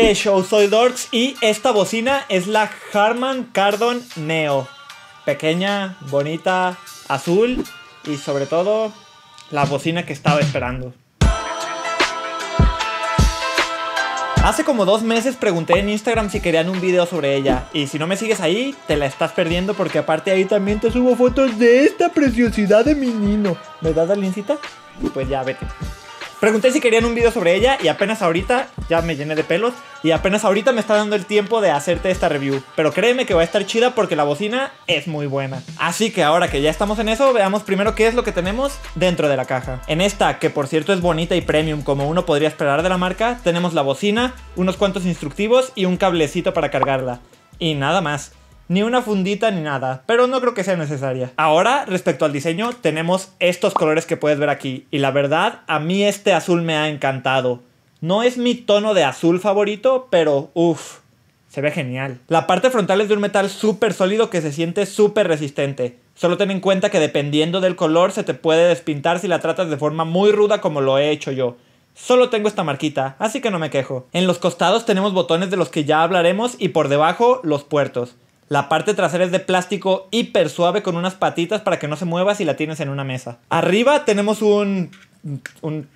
que show? Soy Dorks y esta bocina es la Harman Kardon Neo. Pequeña, bonita, azul y sobre todo la bocina que estaba esperando. Hace como dos meses pregunté en Instagram si querían un video sobre ella y si no me sigues ahí te la estás perdiendo porque aparte ahí también te subo fotos de esta preciosidad de mi nino. ¿Verdad, Y Pues ya, vete. Pregunté si querían un video sobre ella y apenas ahorita ya me llené de pelos y apenas ahorita me está dando el tiempo de hacerte esta review. Pero créeme que va a estar chida porque la bocina es muy buena. Así que ahora que ya estamos en eso, veamos primero qué es lo que tenemos dentro de la caja. En esta, que por cierto es bonita y premium como uno podría esperar de la marca, tenemos la bocina, unos cuantos instructivos y un cablecito para cargarla. Y nada más ni una fundita ni nada, pero no creo que sea necesaria. Ahora, respecto al diseño, tenemos estos colores que puedes ver aquí, y la verdad, a mí este azul me ha encantado. No es mi tono de azul favorito, pero uff, se ve genial. La parte frontal es de un metal súper sólido que se siente súper resistente. Solo ten en cuenta que dependiendo del color se te puede despintar si la tratas de forma muy ruda como lo he hecho yo. Solo tengo esta marquita, así que no me quejo. En los costados tenemos botones de los que ya hablaremos y por debajo los puertos. La parte trasera es de plástico hiper suave con unas patitas para que no se mueva si la tienes en una mesa. Arriba tenemos un... un...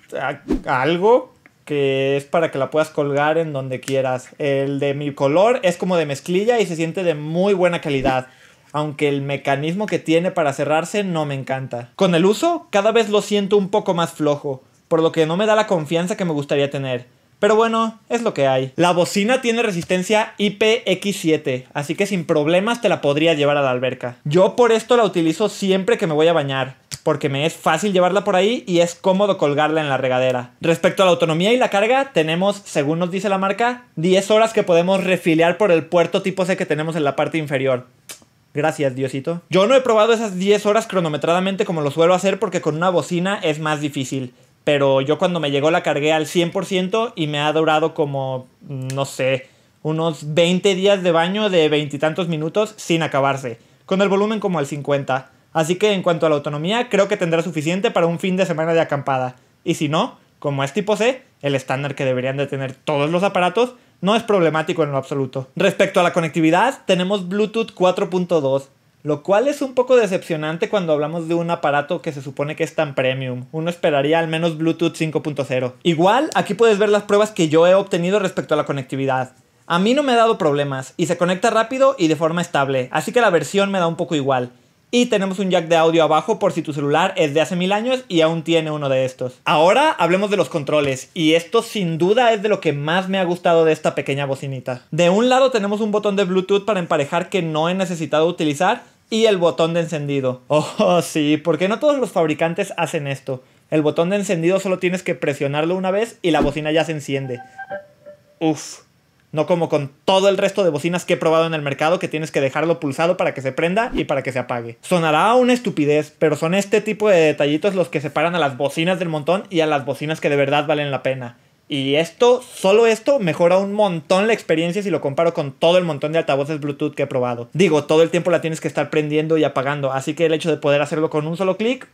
algo que es para que la puedas colgar en donde quieras. El de mi color es como de mezclilla y se siente de muy buena calidad. Aunque el mecanismo que tiene para cerrarse no me encanta. Con el uso, cada vez lo siento un poco más flojo, por lo que no me da la confianza que me gustaría tener. Pero bueno, es lo que hay. La bocina tiene resistencia IPX7, así que sin problemas te la podría llevar a la alberca. Yo por esto la utilizo siempre que me voy a bañar, porque me es fácil llevarla por ahí y es cómodo colgarla en la regadera. Respecto a la autonomía y la carga, tenemos, según nos dice la marca, 10 horas que podemos refiliar por el puerto tipo C que tenemos en la parte inferior. Gracias, Diosito. Yo no he probado esas 10 horas cronometradamente como lo suelo hacer porque con una bocina es más difícil. Pero yo cuando me llegó la cargué al 100% y me ha durado como, no sé, unos 20 días de baño de veintitantos minutos sin acabarse. Con el volumen como al 50. Así que en cuanto a la autonomía, creo que tendrá suficiente para un fin de semana de acampada. Y si no, como es tipo C, el estándar que deberían de tener todos los aparatos, no es problemático en lo absoluto. Respecto a la conectividad, tenemos Bluetooth 4.2, lo cual es un poco decepcionante cuando hablamos de un aparato que se supone que es tan premium. Uno esperaría al menos Bluetooth 5.0. Igual, aquí puedes ver las pruebas que yo he obtenido respecto a la conectividad. A mí no me ha dado problemas y se conecta rápido y de forma estable, así que la versión me da un poco igual. Y tenemos un jack de audio abajo por si tu celular es de hace mil años y aún tiene uno de estos. Ahora hablemos de los controles. Y esto sin duda es de lo que más me ha gustado de esta pequeña bocinita. De un lado tenemos un botón de Bluetooth para emparejar que no he necesitado utilizar. Y el botón de encendido. Oh, sí, porque no todos los fabricantes hacen esto. El botón de encendido solo tienes que presionarlo una vez y la bocina ya se enciende. Uf. No como con todo el resto de bocinas que he probado en el mercado que tienes que dejarlo pulsado para que se prenda y para que se apague. Sonará una estupidez, pero son este tipo de detallitos los que separan a las bocinas del montón y a las bocinas que de verdad valen la pena. Y esto, solo esto, mejora un montón la experiencia si lo comparo con todo el montón de altavoces Bluetooth que he probado. Digo, todo el tiempo la tienes que estar prendiendo y apagando, así que el hecho de poder hacerlo con un solo clic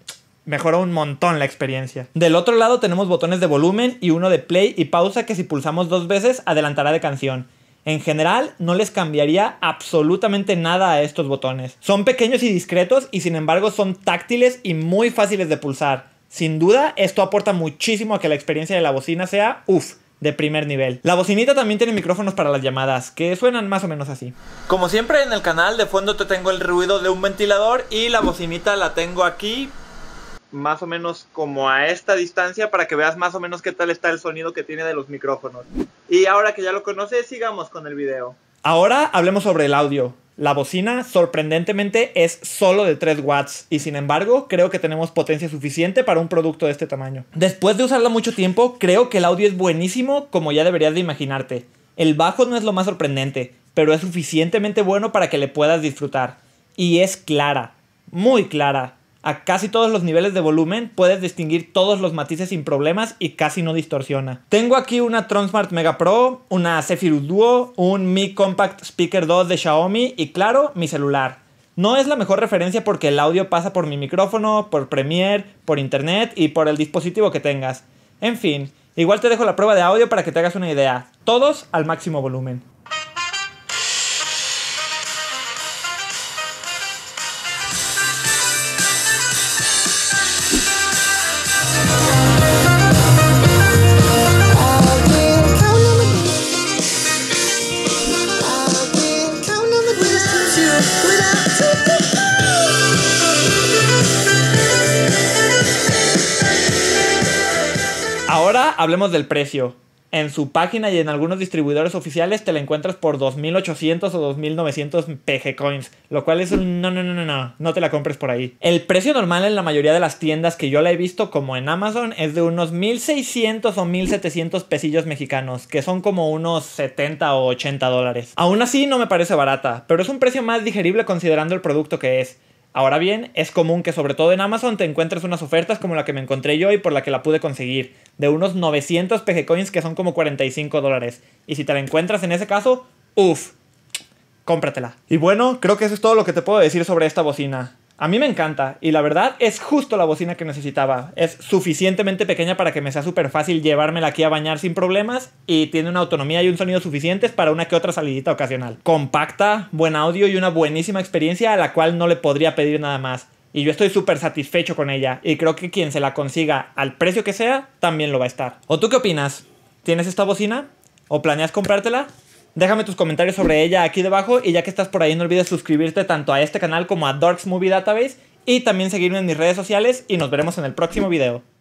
mejora un montón la experiencia. Del otro lado tenemos botones de volumen y uno de play y pausa que si pulsamos dos veces adelantará de canción. En general, no les cambiaría absolutamente nada a estos botones. Son pequeños y discretos y sin embargo son táctiles y muy fáciles de pulsar. Sin duda, esto aporta muchísimo a que la experiencia de la bocina sea, uff, de primer nivel. La bocinita también tiene micrófonos para las llamadas, que suenan más o menos así. Como siempre en el canal, de fondo te tengo el ruido de un ventilador y la bocinita la tengo aquí más o menos como a esta distancia para que veas más o menos qué tal está el sonido que tiene de los micrófonos. Y ahora que ya lo conoces, sigamos con el video. Ahora hablemos sobre el audio. La bocina, sorprendentemente, es solo de 3 watts y sin embargo creo que tenemos potencia suficiente para un producto de este tamaño. Después de usarla mucho tiempo, creo que el audio es buenísimo como ya deberías de imaginarte. El bajo no es lo más sorprendente, pero es suficientemente bueno para que le puedas disfrutar. Y es clara, muy clara, a casi todos los niveles de volumen, puedes distinguir todos los matices sin problemas y casi no distorsiona. Tengo aquí una Transmart Mega Pro, una Zephyrus Duo, un Mi Compact Speaker 2 de Xiaomi y claro, mi celular. No es la mejor referencia porque el audio pasa por mi micrófono, por Premiere, por internet y por el dispositivo que tengas. En fin, igual te dejo la prueba de audio para que te hagas una idea. Todos al máximo volumen. Ahora hablemos del precio. En su página y en algunos distribuidores oficiales te la encuentras por 2.800 o 2.900 PG Coins, lo cual es un no, no, no, no, no, no te la compres por ahí. El precio normal en la mayoría de las tiendas que yo la he visto, como en Amazon, es de unos 1.600 o 1.700 pesillos mexicanos, que son como unos 70 o 80 dólares. Aún así no me parece barata, pero es un precio más digerible considerando el producto que es. Ahora bien, es común que sobre todo en Amazon te encuentres unas ofertas como la que me encontré yo y por la que la pude conseguir de unos 900 PG Coins que son como 45 dólares. Y si te la encuentras en ese caso, uff, cómpratela. Y bueno, creo que eso es todo lo que te puedo decir sobre esta bocina. A mí me encanta y la verdad es justo la bocina que necesitaba. Es suficientemente pequeña para que me sea súper fácil llevármela aquí a bañar sin problemas y tiene una autonomía y un sonido suficientes para una que otra salidita ocasional. Compacta, buen audio y una buenísima experiencia a la cual no le podría pedir nada más. Y yo estoy súper satisfecho con ella. Y creo que quien se la consiga al precio que sea, también lo va a estar. ¿O tú qué opinas? ¿Tienes esta bocina? ¿O planeas comprártela? Déjame tus comentarios sobre ella aquí debajo y ya que estás por ahí no olvides suscribirte tanto a este canal como a Darks Movie Database y también seguirme en mis redes sociales y nos veremos en el próximo video.